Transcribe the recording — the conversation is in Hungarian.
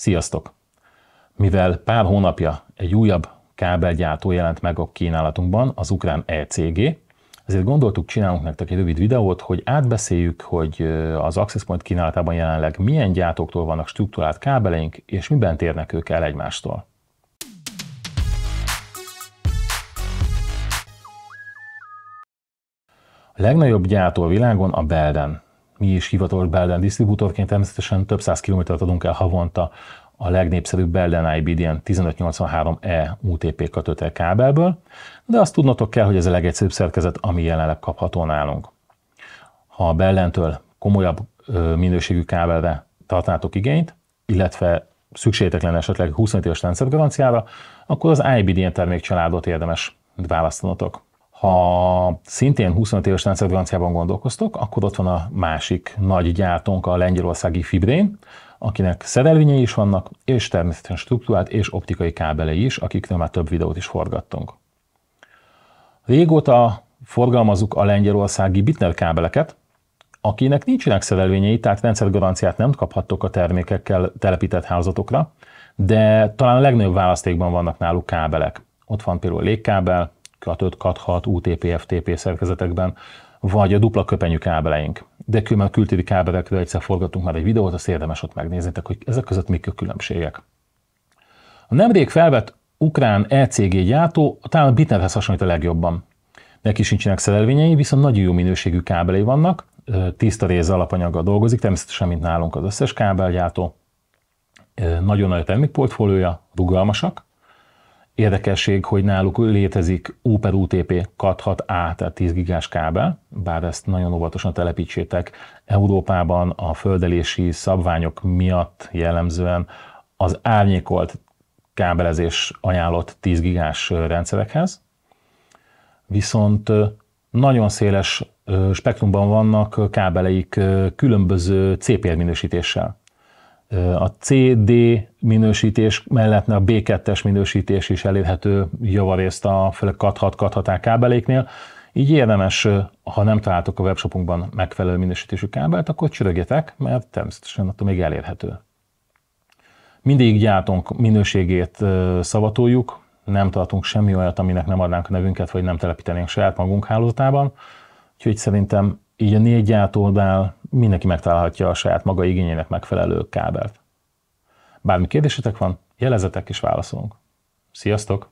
Sziasztok! Mivel pár hónapja egy újabb kábelgyártó jelent meg a kínálatunkban, az ukrán ECG, ezért gondoltuk, csinálunk nektek egy rövid videót, hogy átbeszéljük, hogy az Access Point kínálatában jelenleg milyen gyártóktól vannak struktúrált kábeleink, és miben térnek ők el egymástól. A legnagyobb gyártó a világon a Belden, mi is hivatalos Belden disztribútorként természetesen több száz kilométert adunk el havonta a legnépszerűbb Belden IBD 1583E UTP kötőtel kábelből, de azt tudnotok kell, hogy ez a legegyszerűbb szerkezet, ami jelenleg kapható nálunk. Ha a Bellentől komolyabb minőségű kábelre tartnátok igényt, illetve szükségetek lenne esetleg 25 éves garanciára, akkor az IBDN termékcsaládot érdemes választanatok. Ha szintén 25 éves rendszergaranciában gondolkoztok, akkor ott van a másik nagy gyártónk, a lengyelországi Fibrén, akinek szerelvényei is vannak, és természetesen struktúrált és optikai kábelei is, akikről már több videót is forgattunk. Régóta forgalmazunk a lengyelországi Bitner kábeleket, akinek nincsenek szerelvényei, tehát rendszergaranciát nem kaphattok a termékekkel telepített házatokra, de talán a legnagyobb választékban vannak náluk kábelek. Ott van például légkábel, CAT5, CAT6, UTP, FTP szerkezetekben, vagy a dupla köpenyű kábeleink. De külön a kültéri kábelekről egyszer forgattunk már egy videót, azt érdemes ott megnézni, hogy ezek között mik a különbségek. A nemrég felvett ukrán ECG gyártó talán a Bitnethez hasonlít a legjobban. Neki sincsenek szerelvényei, viszont nagyon jó minőségű kábelei vannak, tiszta réz alapanyaggal dolgozik, természetesen, mint nálunk az összes kábelgyártó. Nagyon nagy a termékportfóliója, rugalmasak, Érdekesség, hogy náluk létezik Uper UTP cat 6A, tehát 10 gigás kábel, bár ezt nagyon óvatosan telepítsétek. Európában a földelési szabványok miatt jellemzően az árnyékolt kábelezés ajánlott 10 gigás rendszerekhez, viszont nagyon széles spektrumban vannak kábeleik különböző CPR minősítéssel. A CD minősítés mellett a B2-es minősítés is elérhető javarészt a főleg kathat kathatá kábeléknél. Így érdemes, ha nem találtok a webshopunkban megfelelő minősítésű kábelt, akkor csörögjetek, mert természetesen attól még elérhető. Mindig gyártunk minőségét szavatoljuk, nem tartunk semmi olyat, aminek nem adnánk a nevünket, vagy nem telepítenénk saját magunk hálózatában. Úgyhogy szerintem így a négy gyártónál mindenki megtalálhatja a saját maga igényének megfelelő kábelt. Bármi kérdésetek van, jelezetek és válaszolunk. Sziasztok!